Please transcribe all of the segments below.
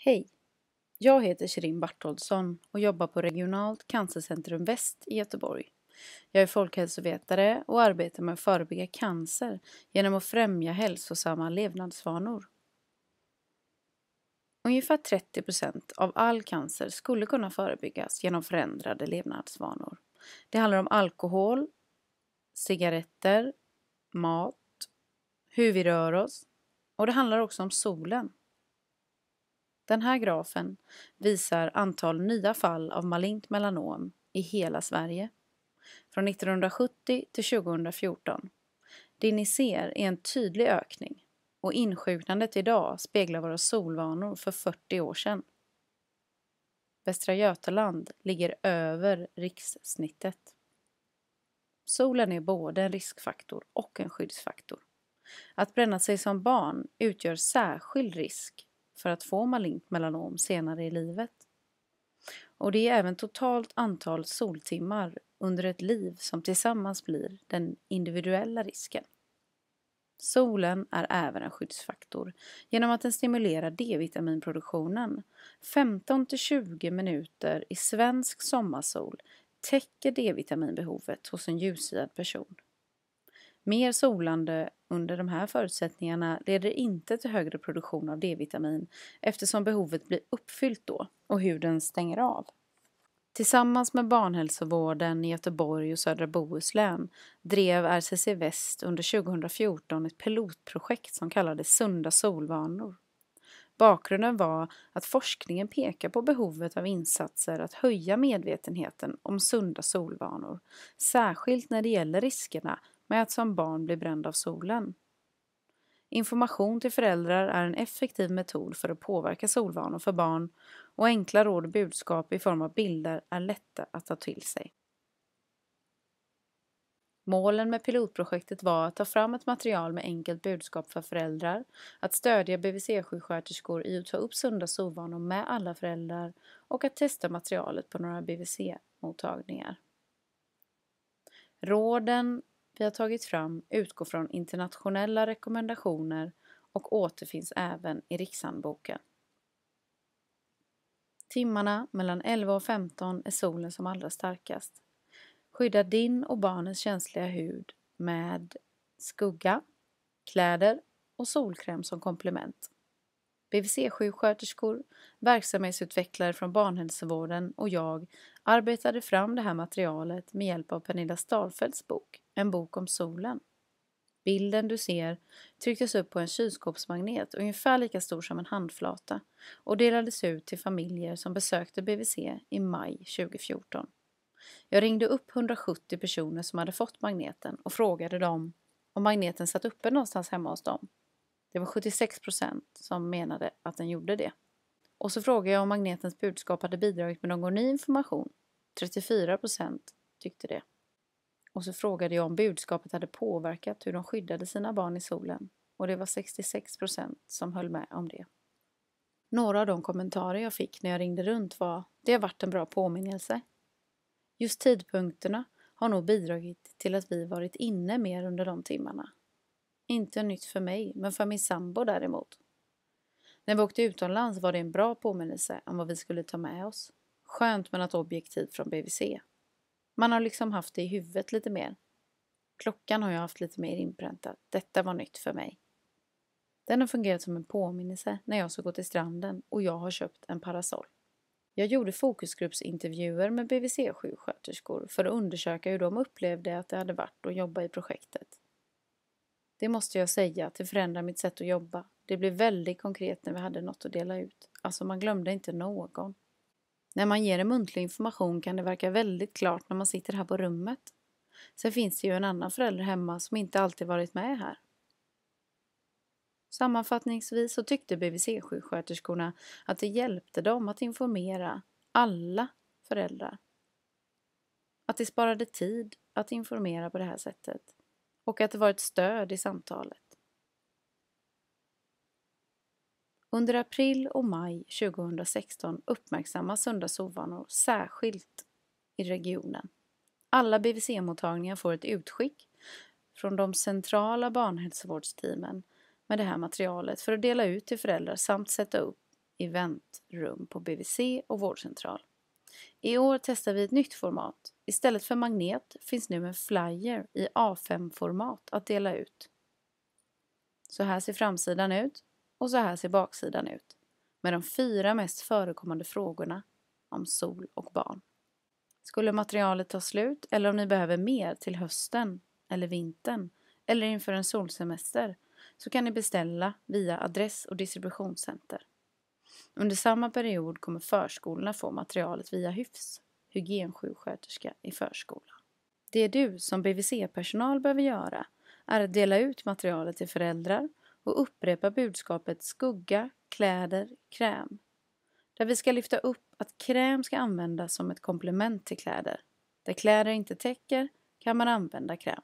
Hej! Jag heter Shirin Bartholdsson och jobbar på Regionalt cancercentrum Väst i Göteborg. Jag är folkhälsovetare och arbetar med att förebygga cancer genom att främja hälsosamma levnadsvanor. Ungefär 30 procent av all cancer skulle kunna förebyggas genom förändrade levnadsvanor. Det handlar om alkohol, cigaretter, mat, hur vi rör oss och det handlar också om solen. Den här grafen visar antal nya fall av malignt melanom i hela Sverige från 1970 till 2014. Det ni ser är en tydlig ökning och insjuknandet idag speglar våra solvanor för 40 år sedan. Västra Götaland ligger över rikssnittet. Solen är både en riskfaktor och en skyddsfaktor. Att bränna sig som barn utgör särskild risk för att få malignt melanom senare i livet. Och det är även totalt antal soltimmar under ett liv som tillsammans blir den individuella risken. Solen är även en skyddsfaktor genom att den stimulerar D-vitaminproduktionen. 15-20 minuter i svensk sommarsol täcker D-vitaminbehovet hos en ljushyad person. Mer solande under de här förutsättningarna leder inte till högre produktion av D-vitamin eftersom behovet blir uppfyllt då och huden stänger av. Tillsammans med barnhälsovården i Göteborg och södra Bohuslän drev RCC Väst under 2014 ett pilotprojekt som kallades Sunda solvanor. Bakgrunden var att forskningen pekar på behovet av insatser att höja medvetenheten om sunda solvanor, särskilt när det gäller riskerna med att som barn bli bränd av solen. Information till föräldrar är en effektiv metod för att påverka solvanor för barn och enkla råd och budskap i form av bilder är lätta att ta till sig. Målen med pilotprojektet var att ta fram ett material med enkelt budskap för föräldrar, att stödja BVC-sjuksköterskor i att ta upp sunda solvanor med alla föräldrar och att testa materialet på några BVC-mottagningar. Råden vi har tagit fram utgår från internationella rekommendationer och återfinns även i Rikshandboken. Timmarna mellan 11 och 15 är solen som allra starkast. Skydda din och barnens känsliga hud med skugga, kläder och solkräm som komplement. BVC-sjuksköterskor, verksamhetsutvecklare från barnhälsovården och jag arbetade fram det här materialet med hjälp av Pernilla Starfeldts bok En bok om solen. Bilden du ser trycktes upp på en kylskåpsmagnet ungefär lika stor som en handflata och delades ut till familjer som besökte BVC i maj 2014. Jag ringde upp 170 personer som hade fått magneten och frågade dem om magneten satt uppe någonstans hemma hos dem det var 76 procent som menade att den gjorde det. Och så frågade jag om magnetens budskap hade bidragit med någon ny information. 34 procent tyckte det. Och så frågade jag om budskapet hade påverkat hur de skyddade sina barn i solen. Och det var 66 procent som höll med om det. Några av de kommentarer jag fick när jag ringde runt var Det har varit en bra påminnelse. Just tidpunkterna har nog bidragit till att vi varit inne mer under de timmarna inte nytt för mig, men för min sambo däremot. När vi åkte utomlands var det en bra påminnelse om vad vi skulle ta med oss. Skönt med något objektivt från BVC. Man har liksom haft det i huvudet lite mer. Klockan har jag haft lite mer inpräntat. Detta var nytt för mig. Den har fungerat som en påminnelse när jag ska gå till stranden och jag har köpt en parasoll. Jag gjorde fokusgruppsintervjuer med BVC-sjuksköterskor för att undersöka hur de upplevde att det hade varit att jobba i projektet. Det måste jag säga, att det förändrar mitt sätt att jobba. Det blev väldigt konkret när vi hade något att dela ut. Alltså man glömde inte någon. När man ger en muntlig information kan det verka väldigt klart när man sitter här på rummet. Sen finns det ju en annan förälder hemma som inte alltid varit med här. Sammanfattningsvis så tyckte BVC-sjuksköterskorna att det hjälpte dem att informera alla föräldrar. Att det sparade tid att informera på det här sättet och att det var ett stöd i samtalet. Under april och maj 2016 uppmärksammas söndagsovanor särskilt i regionen. Alla BVC-mottagningar får ett utskick från de centrala barnhälsovårdsteamen med det här materialet för att dela ut till föräldrar samt sätta upp eventrum på BVC och vårdcentral. I år testar vi ett nytt format. Istället för magnet finns nu en flyer i A5-format att dela ut. Så här ser framsidan ut och så här ser baksidan ut med de fyra mest förekommande frågorna om sol och barn. Skulle materialet ta slut eller om ni behöver mer till hösten eller vintern eller inför en solsemester så kan ni beställa via adress och distributionscenter. Under samma period kommer förskolorna få materialet via HYFS, hygiensjuksköterska i förskolan. Det du som BVC-personal behöver göra är att dela ut materialet till föräldrar och upprepa budskapet skugga, kläder, kräm. Där vi ska lyfta upp att kräm ska användas som ett komplement till kläder. Där kläder inte täcker kan man använda kräm.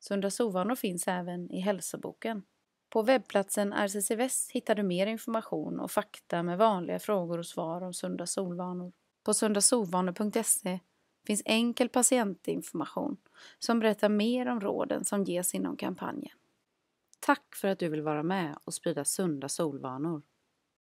Sunda sovanor finns även i hälsoboken på webbplatsen RCC Väst hittar du mer information och fakta med vanliga frågor och svar om sunda solvanor. På sundasolvanor.se finns enkel patientinformation som berättar mer om råden som ges inom kampanjen. Tack för att du vill vara med och sprida sunda solvanor.